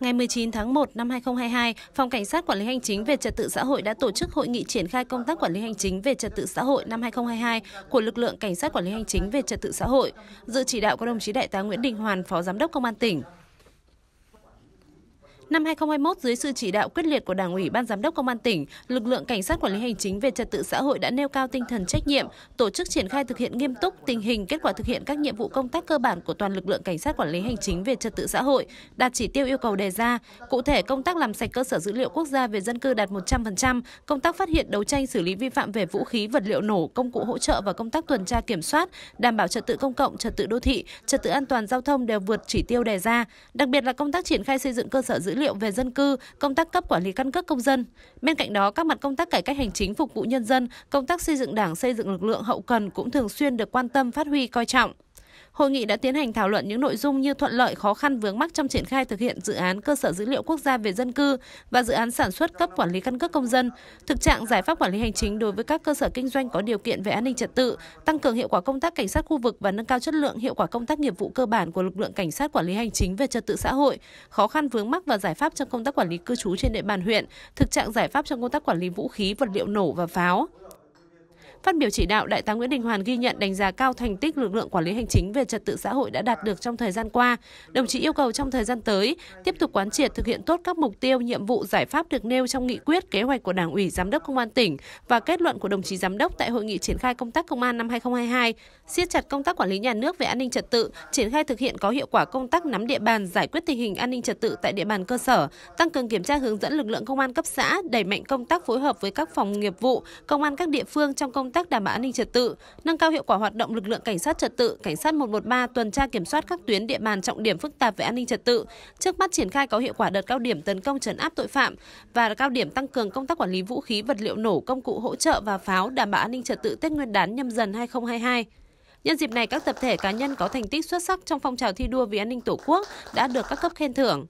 Ngày 19 tháng 1 năm 2022, Phòng Cảnh sát Quản lý Hành chính về Trật tự xã hội đã tổ chức hội nghị triển khai công tác quản lý hành chính về trật tự xã hội năm 2022 của lực lượng Cảnh sát Quản lý Hành chính về Trật tự xã hội. Dự chỉ đạo có đồng chí Đại tá Nguyễn Đình Hoàn, Phó Giám đốc Công an tỉnh. Năm 2021, dưới sự chỉ đạo quyết liệt của Đảng ủy Ban Giám đốc Công an tỉnh, lực lượng Cảnh sát Quản lý Hành chính về trật tự xã hội đã nêu cao tinh thần trách nhiệm, tổ chức triển khai thực hiện nghiêm túc tình hình kết quả thực hiện các nhiệm vụ công tác cơ bản của toàn lực lượng Cảnh sát Quản lý Hành chính về trật tự xã hội, đạt chỉ tiêu yêu cầu đề ra. Cụ thể, công tác làm sạch cơ sở dữ liệu quốc gia về dân cư đạt 100%, công tác phát hiện đấu tranh xử lý vi phạm về vũ khí, vật liệu nổ, công cụ hỗ trợ và công tác tuần tra kiểm soát, đảm bảo trật tự công cộng, trật tự đô thị, trật tự an toàn giao thông đều vượt chỉ tiêu đề ra. Đặc biệt là công tác triển khai xây dựng cơ sở dữ liệu về dân cư, công tác cấp quản lý căn cước công dân. Bên cạnh đó, các mặt công tác cải cách hành chính phục vụ nhân dân, công tác xây dựng đảng, xây dựng lực lượng hậu cần cũng thường xuyên được quan tâm phát huy coi trọng. Hội nghị đã tiến hành thảo luận những nội dung như thuận lợi, khó khăn vướng mắc trong triển khai thực hiện dự án cơ sở dữ liệu quốc gia về dân cư và dự án sản xuất cấp quản lý căn cước công dân, thực trạng giải pháp quản lý hành chính đối với các cơ sở kinh doanh có điều kiện về an ninh trật tự, tăng cường hiệu quả công tác cảnh sát khu vực và nâng cao chất lượng hiệu quả công tác nghiệp vụ cơ bản của lực lượng cảnh sát quản lý hành chính về trật tự xã hội, khó khăn vướng mắc và giải pháp trong công tác quản lý cư trú trên địa bàn huyện, thực trạng giải pháp trong công tác quản lý vũ khí, vật liệu nổ và pháo. Phát biểu chỉ đạo, Đại tá Nguyễn Đình Hoàn ghi nhận đánh giá cao thành tích lực lượng quản lý hành chính về trật tự xã hội đã đạt được trong thời gian qua. Đồng chí yêu cầu trong thời gian tới tiếp tục quán triệt thực hiện tốt các mục tiêu, nhiệm vụ, giải pháp được nêu trong nghị quyết, kế hoạch của Đảng ủy Giám đốc Công an tỉnh và kết luận của đồng chí Giám đốc tại hội nghị triển khai công tác công an năm 2022, siết chặt công tác quản lý nhà nước về an ninh trật tự, triển khai thực hiện có hiệu quả công tác nắm địa bàn, giải quyết tình hình an ninh trật tự tại địa bàn cơ sở, tăng cường kiểm tra hướng dẫn lực lượng công an cấp xã, đẩy mạnh công tác phối hợp với các phòng nghiệp vụ, công an các địa phương trong công tác tác đảm bảo an ninh trật tự, nâng cao hiệu quả hoạt động lực lượng cảnh sát trật tự, cảnh sát 113 tuần tra kiểm soát các tuyến địa bàn trọng điểm phức tạp về an ninh trật tự, trước mắt triển khai có hiệu quả đợt cao điểm tấn công trấn áp tội phạm và cao điểm tăng cường công tác quản lý vũ khí, vật liệu nổ, công cụ hỗ trợ và pháo đảm bảo an ninh trật tự Tết Nguyên đán nhâm dần 2022. Nhân dịp này, các tập thể cá nhân có thành tích xuất sắc trong phong trào thi đua vì an ninh Tổ quốc đã được các cấp khen thưởng.